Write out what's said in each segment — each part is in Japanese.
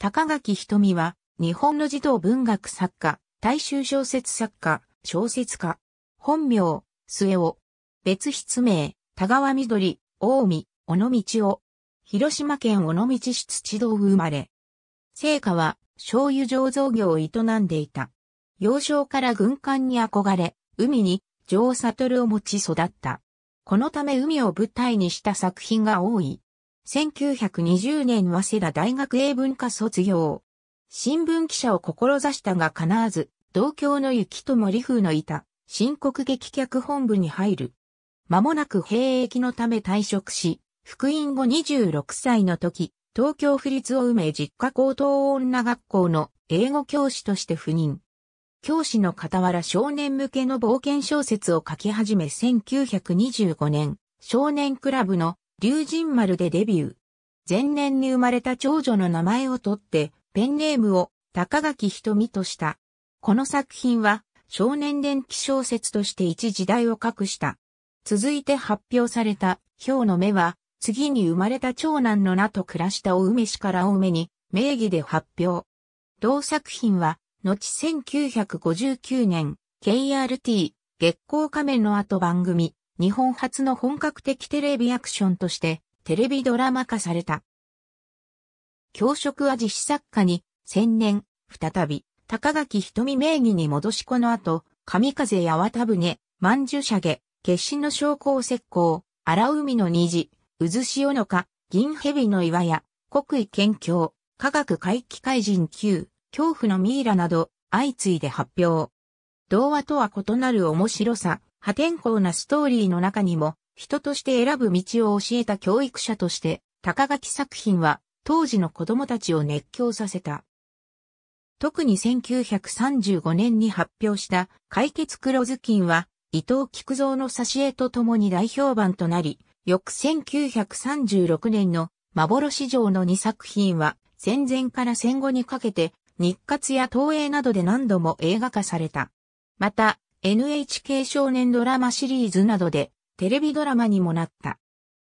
高垣瞳は、日本の児童文学作家、大衆小説作家、小説家。本名、末尾。別筆名、田川緑、大海、尾道を。広島県尾道市土道生まれ。聖火は、醤油醸造業を営んでいた。幼少から軍艦に憧れ、海に、上悟を持ち育った。このため海を舞台にした作品が多い。1920年早稲田大学英文科卒業。新聞記者を志したが必ず、同郷の雪と森風のいた、新国劇脚本部に入る。間もなく兵役のため退職し、復員後26歳の時、東京府立埋梅実家高等女学校の英語教師として赴任。教師の傍ら少年向けの冒険小説を書き始め1925年、少年クラブの龍神丸でデビュー。前年に生まれた長女の名前を取って、ペンネームを高垣瞳とした。この作品は少年伝記小説として一時代を隠した。続いて発表された、ウの目は、次に生まれた長男の名と暮らしたお梅氏からお梅に、名義で発表。同作品は、後1959年、KRT、月光仮面の後番組、日本初の本格的テレビアクションとしてテレビドラマ化された。教職は実施作家に、千年、再び、高垣瞳名義に戻しこの後、神風やわた船、万寿下げ、決死の昇降石膏、荒海の虹、渦潮の花、銀蛇の岩屋、国威県境、科学回帰怪人級、恐怖のミイラなど、相次いで発表。童話とは異なる面白さ、破天荒なストーリーの中にも、人として選ぶ道を教えた教育者として、高垣作品は、当時の子供たちを熱狂させた。特に1935年に発表した解決黒ずきんは、伊藤菊蔵の挿絵とともに大評判となり、翌1936年の幻城の2作品は、戦前から戦後にかけて、日活や東映などで何度も映画化された。また、NHK 少年ドラマシリーズなどでテレビドラマにもなった。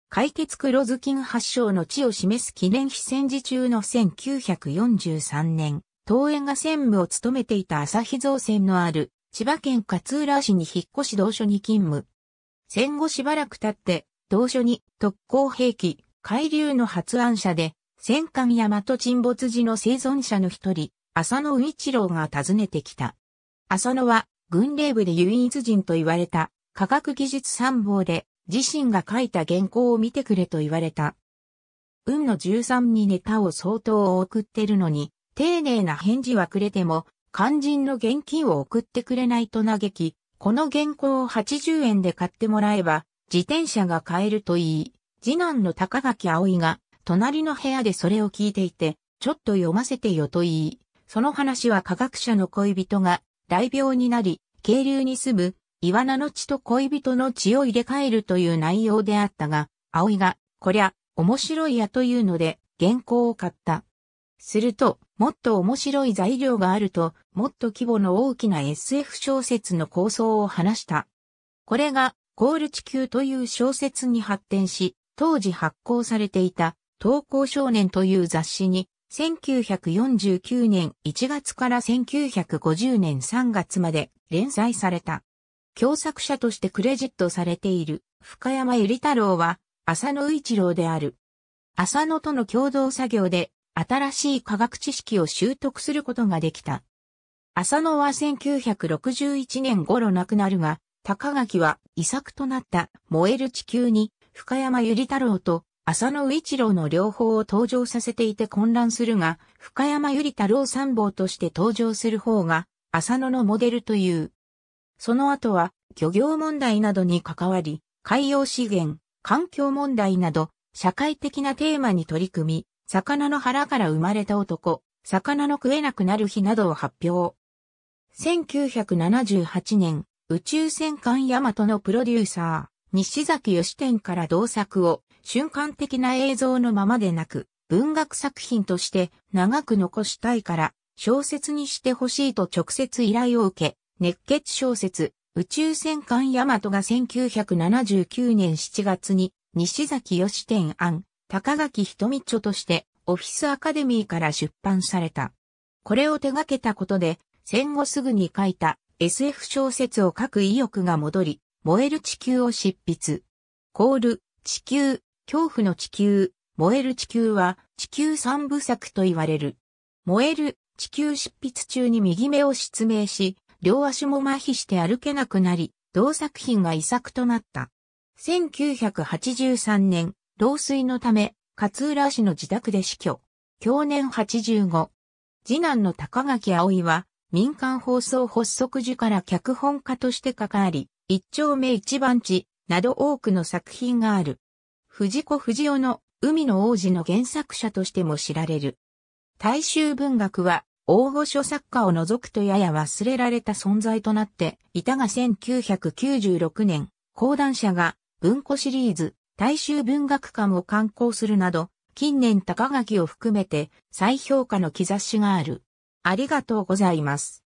解決黒ずきん発祥の地を示す記念碑戦時中の1943年、東園が専務を務めていた朝日造船のある千葉県勝浦市に引っ越し同所に勤務。戦後しばらく経って、同所に特攻兵器、海流の発案者で、戦艦大和沈没時の生存者の一人、浅野一郎が訪ねてきた。浅野は軍令部で唯一人と言われた、科学技術参謀で、自身が書いた原稿を見てくれと言われた。運の13にネタを相当送ってるのに、丁寧な返事はくれても、肝心の現金を送ってくれないと嘆き、この原稿を80円で買ってもらえば、自転車が買えるといい、次男の高垣葵が、隣の部屋でそれを聞いていて、ちょっと読ませてよといい、その話は科学者の恋人が大病になり、渓流に住む、イワナの血と恋人の血を入れ替えるという内容であったが、葵が、こりゃ、面白いやというので、原稿を買った。すると、もっと面白い材料があると、もっと規模の大きな SF 小説の構想を話した。これが、コール地球という小説に発展し、当時発行されていた、投稿少年という雑誌に1949年1月から1950年3月まで連載された。共作者としてクレジットされている深山由里太郎は浅野一郎である。浅野との共同作業で新しい科学知識を習得することができた。浅野は1961年頃亡くなるが、高垣は遺作となった燃える地球に深山由里太郎と浅野一郎の両方を登場させていて混乱するが、深山百合太郎参謀として登場する方が、浅野のモデルという。その後は、漁業問題などに関わり、海洋資源、環境問題など、社会的なテーマに取り組み、魚の腹から生まれた男、魚の食えなくなる日などを発表。1978年、宇宙戦艦ヤマトのプロデューサー、西崎義天から同作を瞬間的な映像のままでなく、文学作品として長く残したいから、小説にしてほしいと直接依頼を受け、熱血小説、宇宙戦艦ヤマトが1979年7月に、西崎義天案、高垣瞳著として、オフィスアカデミーから出版された。これを手掛けたことで、戦後すぐに書いた SF 小説を書く意欲が戻り、燃える地球を執筆。コール、地球、恐怖の地球、燃える地球は地球三部作と言われる。燃える地球執筆中に右目を失明し、両足も麻痺して歩けなくなり、同作品が遺作となった。1983年、老衰のため、勝浦市の自宅で死去。去年85。次男の高垣葵は、民間放送発足時から脚本家として関わり、一丁目一番地など多くの作品がある。藤子不二雄の海の王子の原作者としても知られる。大衆文学は大御所作家を除くとやや忘れられた存在となっていたが1996年、講談社が文庫シリーズ大衆文学館を刊行するなど、近年高垣を含めて再評価の兆しがある。ありがとうございます。